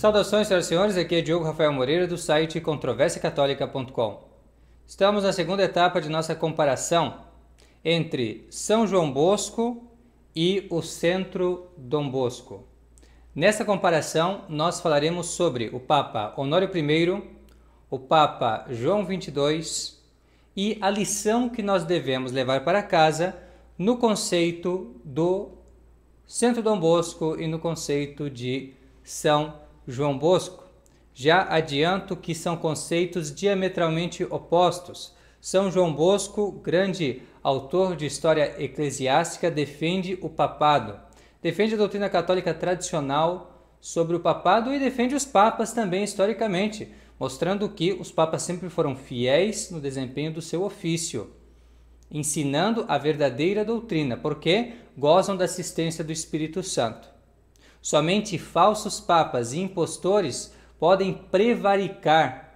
Saudações, senhoras e senhores, aqui é Diogo Rafael Moreira do site controversiacatólica.com. Estamos na segunda etapa de nossa comparação entre São João Bosco e o Centro Dom Bosco. Nessa comparação, nós falaremos sobre o Papa Honório I, o Papa João XXII e a lição que nós devemos levar para casa no conceito do Centro Dom Bosco e no conceito de São João Bosco, já adianto que são conceitos diametralmente opostos. São João Bosco, grande autor de história eclesiástica, defende o papado, defende a doutrina católica tradicional sobre o papado e defende os papas também historicamente, mostrando que os papas sempre foram fiéis no desempenho do seu ofício, ensinando a verdadeira doutrina, porque gozam da assistência do Espírito Santo. Somente falsos papas e impostores podem prevaricar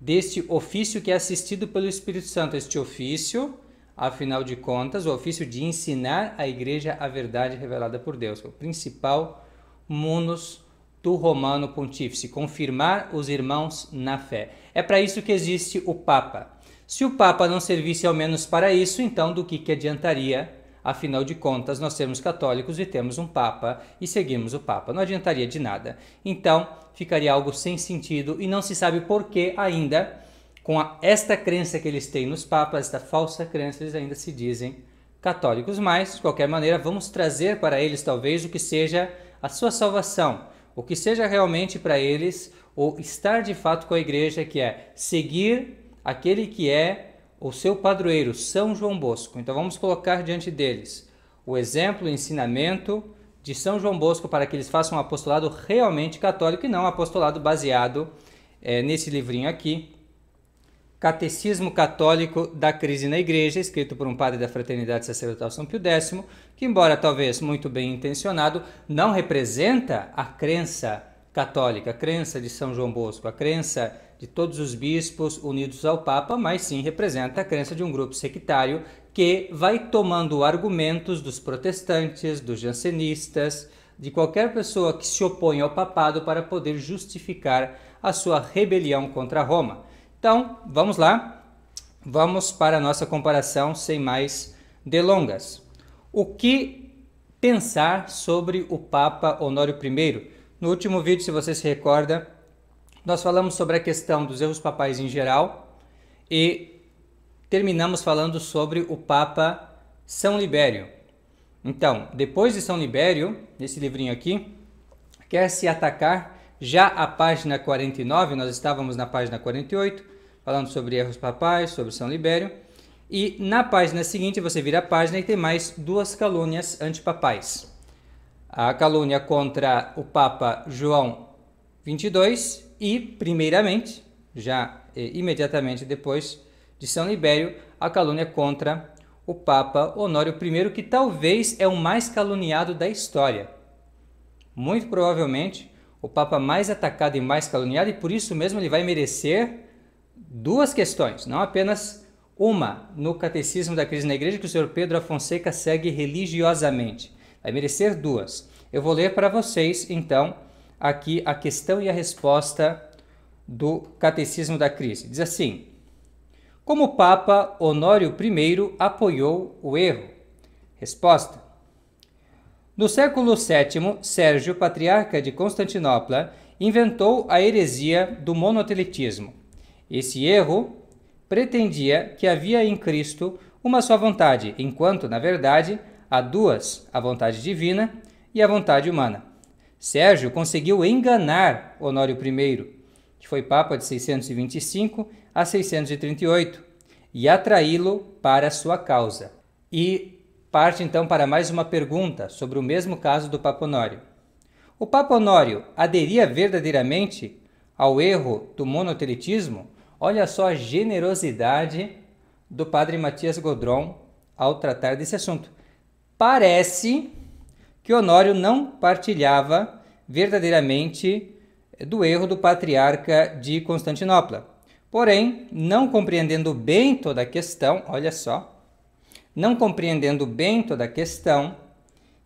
deste ofício que é assistido pelo Espírito Santo. Este ofício, afinal de contas, o ofício de ensinar a igreja a verdade revelada por Deus, o principal munus do Romano Pontífice, confirmar os irmãos na fé. É para isso que existe o Papa. Se o Papa não servisse ao menos para isso, então do que, que adiantaria Afinal de contas, nós temos católicos e temos um Papa e seguimos o Papa. Não adiantaria de nada. Então, ficaria algo sem sentido e não se sabe por que ainda, com a, esta crença que eles têm nos Papas, esta falsa crença, eles ainda se dizem católicos. Mas, de qualquer maneira, vamos trazer para eles talvez o que seja a sua salvação, o que seja realmente para eles ou estar de fato com a igreja, que é seguir aquele que é o seu padroeiro, São João Bosco. Então vamos colocar diante deles o exemplo, o ensinamento de São João Bosco para que eles façam um apostolado realmente católico e não um apostolado baseado é, nesse livrinho aqui, Catecismo Católico da Crise na Igreja, escrito por um padre da Fraternidade Sacerdotal São Pio X, que, embora talvez muito bem intencionado, não representa a crença católica, a crença de São João Bosco, a crença de todos os bispos unidos ao Papa, mas sim representa a crença de um grupo sectário que vai tomando argumentos dos protestantes, dos jansenistas, de qualquer pessoa que se opõe ao papado para poder justificar a sua rebelião contra Roma. Então, vamos lá. Vamos para a nossa comparação sem mais delongas. O que pensar sobre o Papa Honório I? No último vídeo, se você se recorda, nós falamos sobre a questão dos erros papais em geral e terminamos falando sobre o Papa São Libério. Então, depois de São Libério, nesse livrinho aqui, quer se atacar já a página 49, nós estávamos na página 48, falando sobre erros papais, sobre São Libério, e na página seguinte você vira a página e tem mais duas calúnias antipapais. A calúnia contra o Papa João 22 e, primeiramente, já eh, imediatamente depois de São Libério, a calúnia contra o Papa Honório I, que talvez é o mais caluniado da história. Muito provavelmente o Papa mais atacado e mais caluniado, e por isso mesmo ele vai merecer duas questões, não apenas uma no Catecismo da Crise na Igreja, que o senhor Pedro Afonseca segue religiosamente. Vai merecer duas. Eu vou ler para vocês, então, aqui a questão e a resposta do Catecismo da Crise. Diz assim: Como o Papa Honório I apoiou o erro? Resposta: No século VII, Sérgio, patriarca de Constantinopla, inventou a heresia do monoteletismo. Esse erro pretendia que havia em Cristo uma só vontade, enquanto, na verdade, há duas: a vontade divina e a vontade humana. Sérgio conseguiu enganar Honório I, que foi papa de 625 a 638, e atraí-lo para sua causa. E parte então para mais uma pergunta sobre o mesmo caso do Papa Honório. O Papa Honório aderia verdadeiramente ao erro do monotelitismo? Olha só a generosidade do padre Matias Godron ao tratar desse assunto. Parece que Honório não partilhava verdadeiramente do erro do patriarca de Constantinopla. Porém, não compreendendo bem toda a questão, olha só, não compreendendo bem toda a questão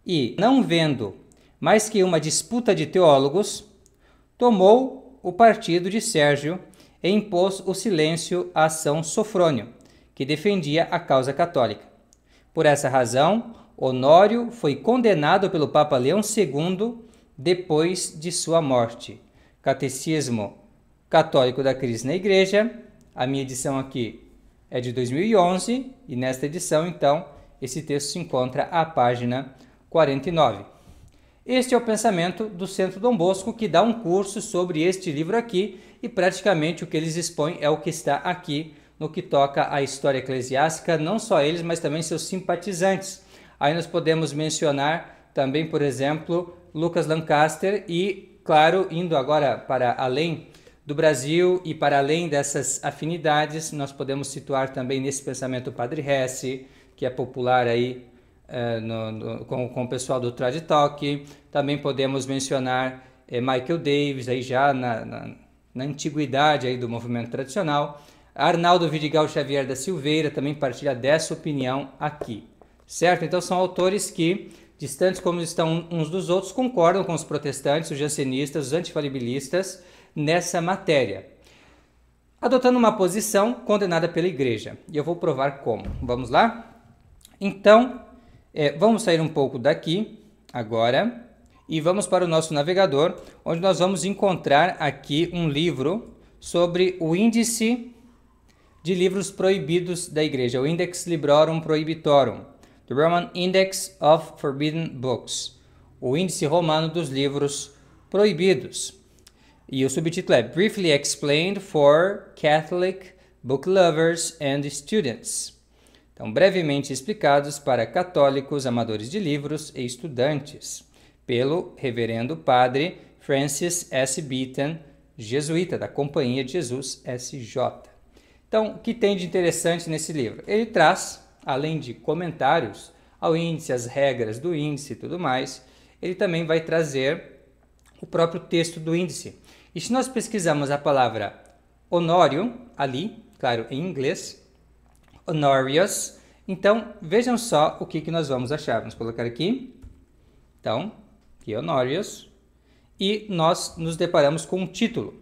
e não vendo mais que uma disputa de teólogos, tomou o partido de Sérgio e impôs o silêncio a São Sofrônio, que defendia a causa católica. Por essa razão, Honório foi condenado pelo Papa Leão II depois de sua morte. Catecismo Católico da Crise na Igreja. A minha edição aqui é de 2011 e nesta edição, então, esse texto se encontra à página 49. Este é o pensamento do Centro Dom Bosco, que dá um curso sobre este livro aqui, e praticamente o que eles expõem é o que está aqui no que toca à história eclesiástica, não só eles, mas também seus simpatizantes. Aí nós podemos mencionar também, por exemplo, Lucas Lancaster e, claro, indo agora para além do Brasil e para além dessas afinidades, nós podemos situar também nesse pensamento o Padre Hesse, que é popular aí eh, no, no, com, com o pessoal do Trad Talk. Também podemos mencionar eh, Michael Davis, aí já na, na, na antiguidade aí do movimento tradicional. Arnaldo Vidigal Xavier da Silveira também partilha dessa opinião aqui certo? Então são autores que, distantes como estão uns dos outros, concordam com os protestantes, os jansenistas, os antifalibilistas nessa matéria, adotando uma posição condenada pela igreja. E eu vou provar como. Vamos lá? Então, é, vamos sair um pouco daqui agora e vamos para o nosso navegador, onde nós vamos encontrar aqui um livro sobre o índice de livros proibidos da igreja, o Index Librorum Prohibitorum. The Roman Index of Forbidden Books, o Índice Romano dos Livros Proibidos. E o subtítulo é Briefly Explained for Catholic Book Lovers and Students. Então, brevemente explicados para católicos, amadores de livros e estudantes, pelo reverendo padre Francis S. Beaton, jesuíta da Companhia de Jesus SJ. Então, o que tem de interessante nesse livro? Ele traz além de comentários ao índice, as regras do índice e tudo mais, ele também vai trazer o próprio texto do índice. E se nós pesquisarmos a palavra honório ali, claro, em inglês, honorius, então vejam só o que, que nós vamos achar. Vamos colocar aqui, então, aqui honorius, e nós nos deparamos com um título.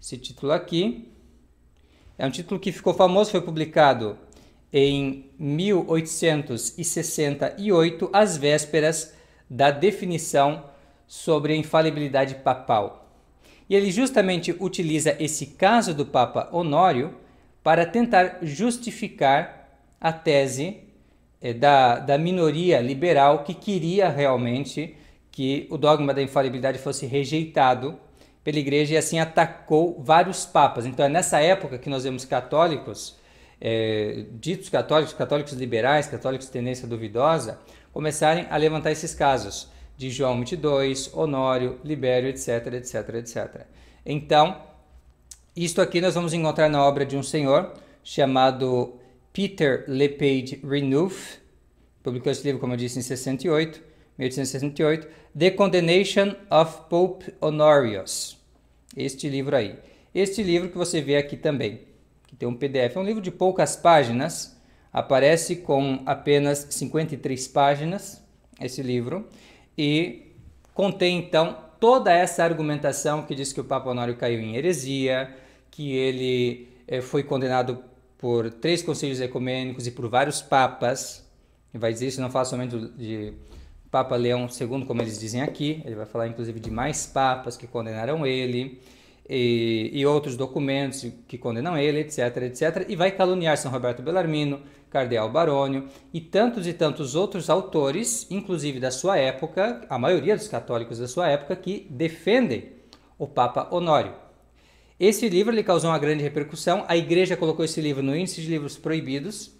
Esse título aqui é um título que ficou famoso, foi publicado em 1868, às vésperas da definição sobre a infalibilidade papal. E ele justamente utiliza esse caso do Papa Honório para tentar justificar a tese é, da, da minoria liberal que queria realmente que o dogma da infalibilidade fosse rejeitado pela igreja e assim atacou vários papas. Então é nessa época que nós vemos católicos é, ditos católicos, católicos liberais, católicos de tendência duvidosa, começarem a levantar esses casos de João 22, Honório, Libério, etc, etc, etc. Então, isto aqui nós vamos encontrar na obra de um senhor chamado Peter Lepage Renouf, publicou esse livro, como eu disse, em 68, 1868, The Condemnation of Pope Honorius. Este livro aí. Este livro que você vê aqui também que tem um PDF. É um livro de poucas páginas, aparece com apenas 53 páginas esse livro e contém então toda essa argumentação que diz que o Papa Honório caiu em heresia, que ele eh, foi condenado por três conselhos ecumênicos e por vários papas. vai dizer isso, não fala somente de Papa Leão II, como eles dizem aqui, ele vai falar inclusive de mais papas que condenaram ele e, e, outros documentos que condenam ele, etc, etc, e vai caluniar São Roberto Bellarmino, Cardeal Barônio e tantos e tantos outros autores, inclusive da sua época, a maioria dos católicos da sua época, que defendem o Papa Honório. Esse livro lhe causou uma grande repercussão, a igreja colocou esse livro no índice de livros proibidos.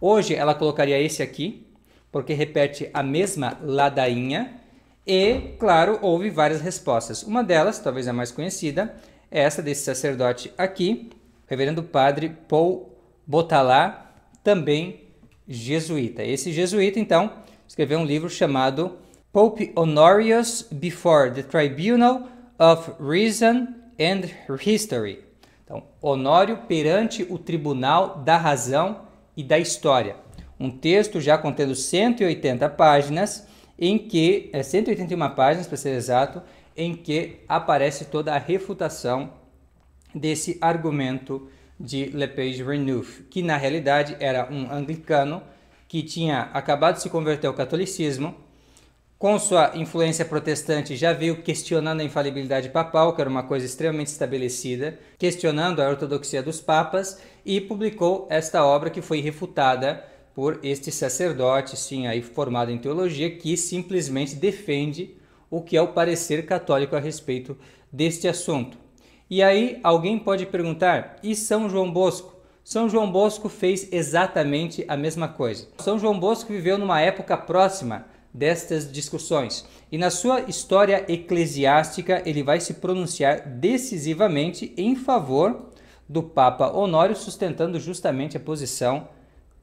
Hoje ela colocaria esse aqui, porque repete a mesma ladainha, e, claro, houve várias respostas. Uma delas, talvez a mais conhecida, é essa desse sacerdote aqui, reverendo padre Paul Botalá, também jesuíta. Esse jesuíta, então, escreveu um livro chamado Pope Honorius Before the Tribunal of Reason and History. Então, Honório perante o Tribunal da Razão e da História. Um texto já contendo 180 páginas em que é 181 páginas para ser exato, em que aparece toda a refutação desse argumento de Lepage Renouf, que na realidade era um anglicano que tinha acabado de se converter ao catolicismo, com sua influência protestante já veio questionando a infalibilidade papal, que era uma coisa extremamente estabelecida, questionando a ortodoxia dos papas e publicou esta obra que foi refutada por este sacerdote, sim, aí formado em teologia, que simplesmente defende o que é o parecer católico a respeito deste assunto. E aí alguém pode perguntar: e São João Bosco? São João Bosco fez exatamente a mesma coisa. São João Bosco viveu numa época próxima destas discussões. E na sua história eclesiástica, ele vai se pronunciar decisivamente em favor do Papa Honório, sustentando justamente a posição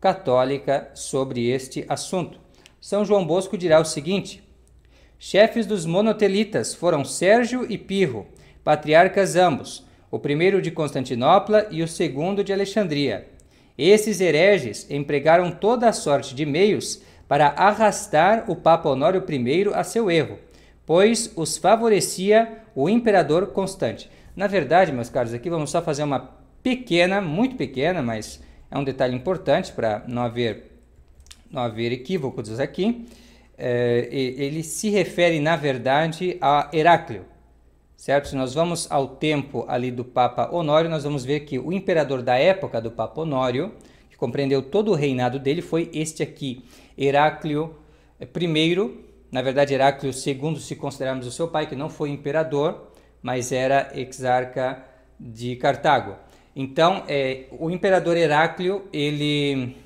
católica sobre este assunto. São João Bosco dirá o seguinte: Chefes dos monotelitas foram Sérgio e Pirro, patriarcas ambos, o primeiro de Constantinopla e o segundo de Alexandria. Esses hereges empregaram toda a sorte de meios para arrastar o Papa Honório I a seu erro, pois os favorecia o imperador Constante. Na verdade, meus caros, aqui vamos só fazer uma pequena, muito pequena, mas é um detalhe importante para não haver, não haver equívocos aqui. É, ele se refere, na verdade, a Heráclio. Certo? Se nós vamos ao tempo ali do Papa Honório, nós vamos ver que o imperador da época do Papa Honório, que compreendeu todo o reinado dele, foi este aqui, Heráclio é, I. Na verdade, Heráclio II, se considerarmos o seu pai, que não foi imperador, mas era exarca de Cartago. Então, é, o imperador Heráclio, ele,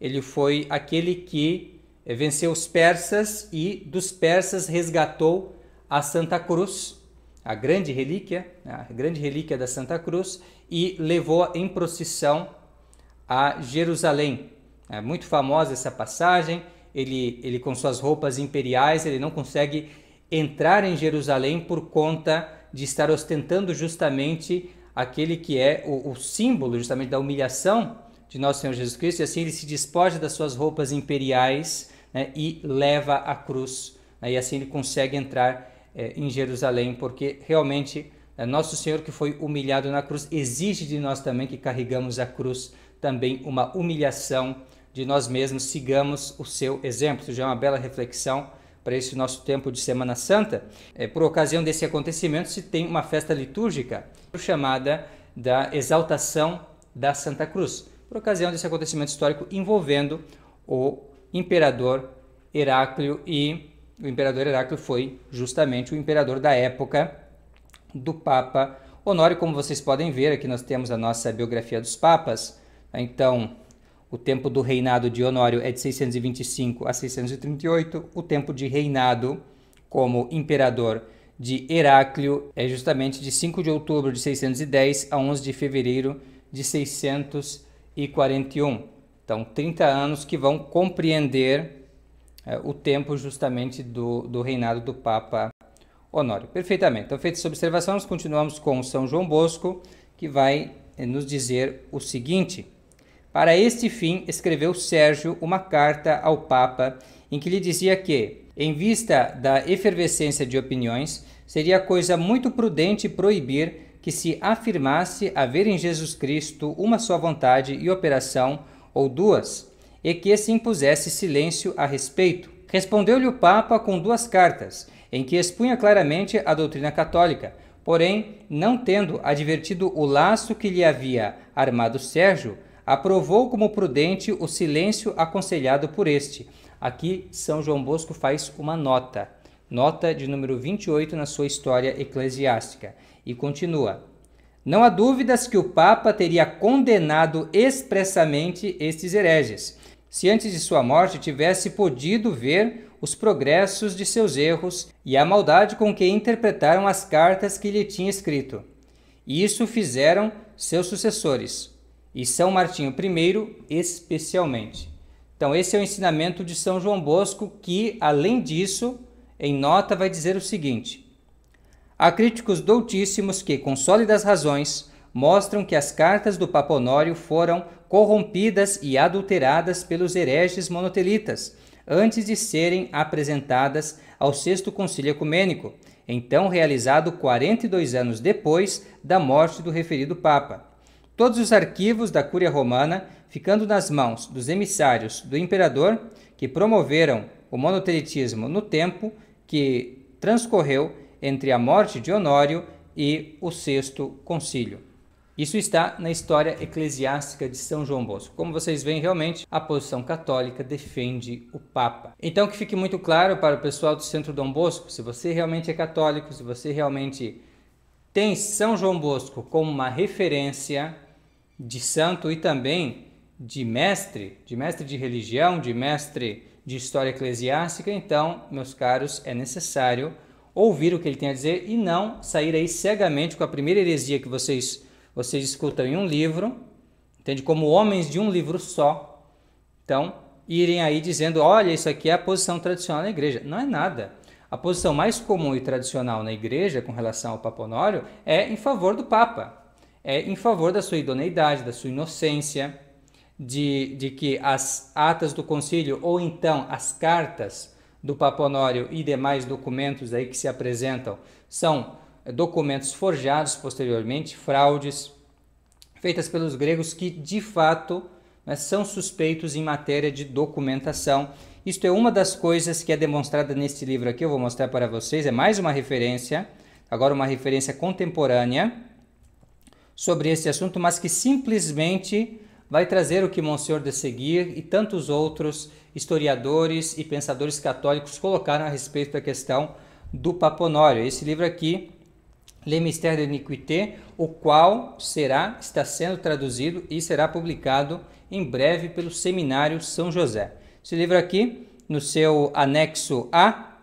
ele foi aquele que é, venceu os persas e dos persas resgatou a Santa Cruz, a grande relíquia, né, a grande relíquia da Santa Cruz, e levou em procissão a Jerusalém. É muito famosa essa passagem. Ele, ele com suas roupas imperiais, ele não consegue entrar em Jerusalém por conta de estar ostentando justamente aquele que é o, o símbolo justamente da humilhação de nosso Senhor Jesus Cristo, e assim ele se despoja das suas roupas imperiais né, e leva a cruz, né, e assim ele consegue entrar é, em Jerusalém, porque realmente é, nosso Senhor que foi humilhado na cruz exige de nós também que carregamos a cruz, também uma humilhação de nós mesmos, sigamos o seu exemplo. Isso já é uma bela reflexão para esse nosso tempo de Semana Santa, é, por ocasião desse acontecimento se tem uma festa litúrgica chamada da Exaltação da Santa Cruz, por ocasião desse acontecimento histórico envolvendo o imperador Heráclio e o imperador Heráclio foi justamente o imperador da época do Papa Honório, como vocês podem ver, aqui nós temos a nossa biografia dos papas. Então, o tempo do reinado de Honório é de 625 a 638. O tempo de reinado como imperador de Heráclio é justamente de 5 de outubro de 610 a 11 de fevereiro de 641. Então, 30 anos que vão compreender é, o tempo justamente do, do reinado do Papa Honório. Perfeitamente. Então, feita essa observação, nós continuamos com São João Bosco, que vai é, nos dizer o seguinte. Para este fim, escreveu Sérgio uma carta ao Papa em que lhe dizia que, em vista da efervescência de opiniões, seria coisa muito prudente proibir que se afirmasse haver em Jesus Cristo uma só vontade e operação, ou duas, e que se impusesse silêncio a respeito. Respondeu-lhe o Papa com duas cartas, em que expunha claramente a doutrina católica, porém, não tendo advertido o laço que lhe havia armado Sérgio, aprovou como prudente o silêncio aconselhado por este. Aqui São João Bosco faz uma nota, nota de número 28 na sua história eclesiástica, e continua: Não há dúvidas que o Papa teria condenado expressamente estes hereges, se antes de sua morte tivesse podido ver os progressos de seus erros e a maldade com que interpretaram as cartas que lhe tinha escrito. E isso fizeram seus sucessores, e São Martinho I especialmente. Então, esse é o ensinamento de São João Bosco, que, além disso, em nota vai dizer o seguinte: Há críticos doutíssimos que, com sólidas razões, mostram que as cartas do Papa Honório foram corrompidas e adulteradas pelos hereges monotelitas antes de serem apresentadas ao Sexto Concílio Ecumênico, então realizado 42 anos depois da morte do referido Papa todos os arquivos da Cúria Romana, ficando nas mãos dos emissários do imperador, que promoveram o monotelitismo no tempo que transcorreu entre a morte de Honório e o Sexto Concílio. Isso está na história eclesiástica de São João Bosco. Como vocês veem, realmente a posição católica defende o Papa. Então, que fique muito claro para o pessoal do Centro Dom Bosco: se você realmente é católico, se você realmente tem São João Bosco como uma referência, de santo e também de mestre, de mestre de religião, de mestre de história eclesiástica, então, meus caros, é necessário ouvir o que ele tem a dizer e não sair aí cegamente com a primeira heresia que vocês vocês escutam em um livro, entende como homens de um livro só. Então, irem aí dizendo, olha, isso aqui é a posição tradicional da igreja. Não é nada. A posição mais comum e tradicional na igreja com relação ao Papa Honório é em favor do Papa é, em favor da sua idoneidade, da sua inocência, de, de que as atas do concílio ou então as cartas do Papa Honório e demais documentos aí que se apresentam são documentos forjados posteriormente, fraudes feitas pelos gregos que de fato né, são suspeitos em matéria de documentação. Isto é uma das coisas que é demonstrada neste livro aqui, eu vou mostrar para vocês, é mais uma referência, agora uma referência contemporânea, sobre esse assunto, mas que simplesmente vai trazer o que Monsenhor de Seguir e tantos outros historiadores e pensadores católicos colocaram a respeito da questão do Paponório. Esse livro aqui, Le Mystère de l'Iniquité, o qual será, está sendo traduzido e será publicado em breve pelo Seminário São José. Esse livro aqui, no seu anexo A,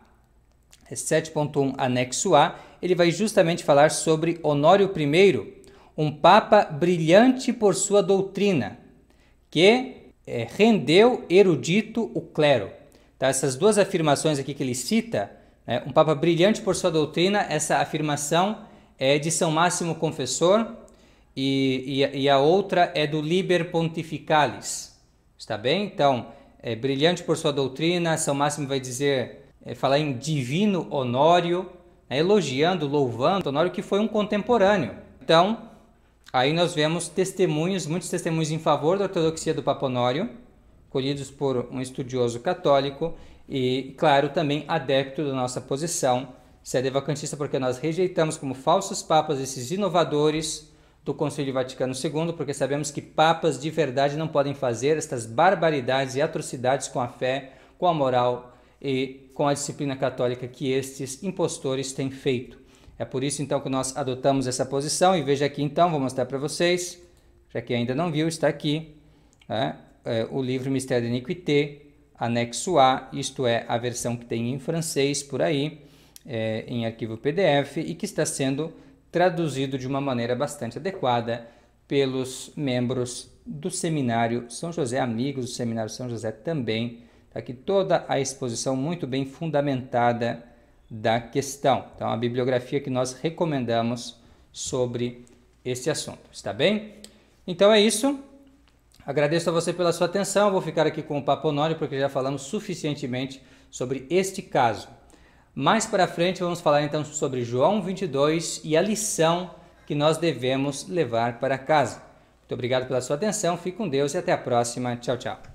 7.1 é anexo A, ele vai justamente falar sobre Honório I, um papa brilhante por sua doutrina, que é, rendeu erudito o clero. Tá? Essas duas afirmações aqui que ele cita, né? um papa brilhante por sua doutrina, essa afirmação é de São Máximo Confessor e, e, e a outra é do Liber Pontificalis. Está bem? Então, é, brilhante por sua doutrina, São Máximo vai dizer, é, falar em divino Honório, né? elogiando, louvando Honório, que foi um contemporâneo. Então, Aí nós vemos testemunhos, muitos testemunhos em favor da ortodoxia do Paponório, colhidos por um estudioso católico e, claro, também adepto da nossa posição, sede vacantista, porque nós rejeitamos como falsos papas esses inovadores do Concílio Vaticano II, porque sabemos que papas de verdade não podem fazer estas barbaridades e atrocidades com a fé, com a moral e com a disciplina católica que estes impostores têm feito. É por isso então que nós adotamos essa posição. E veja aqui então, vou mostrar para vocês, já que ainda não viu, está aqui né? é, o livro Mistério da Iniquité, anexo A, isto é, a versão que tem em francês por aí, é, em arquivo PDF, e que está sendo traduzido de uma maneira bastante adequada pelos membros do Seminário São José, amigos do Seminário São José também. Está aqui toda a exposição muito bem fundamentada da questão. Então, a bibliografia que nós recomendamos sobre esse assunto, está bem? Então é isso. Agradeço a você pela sua atenção. Vou ficar aqui com o papo honório porque já falamos suficientemente sobre este caso. Mais para frente vamos falar então sobre João 22 e a lição que nós devemos levar para casa. Muito obrigado pela sua atenção. Fique com Deus e até a próxima. Tchau, tchau.